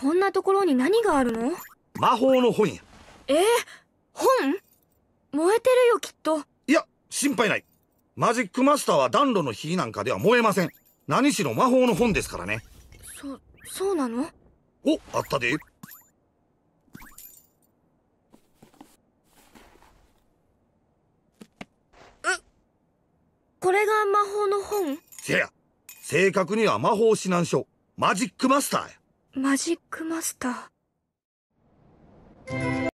こんなところに何があるの魔法の本や。えー、本燃えてるよきっと。いや、心配ない。マジックマスターは暖炉の火なんかでは燃えません。何しろ魔法の本ですからね。そ、そうなのお、あったで。これが魔法の本せや正確には魔法指南書マジックマスターやマジックマスター。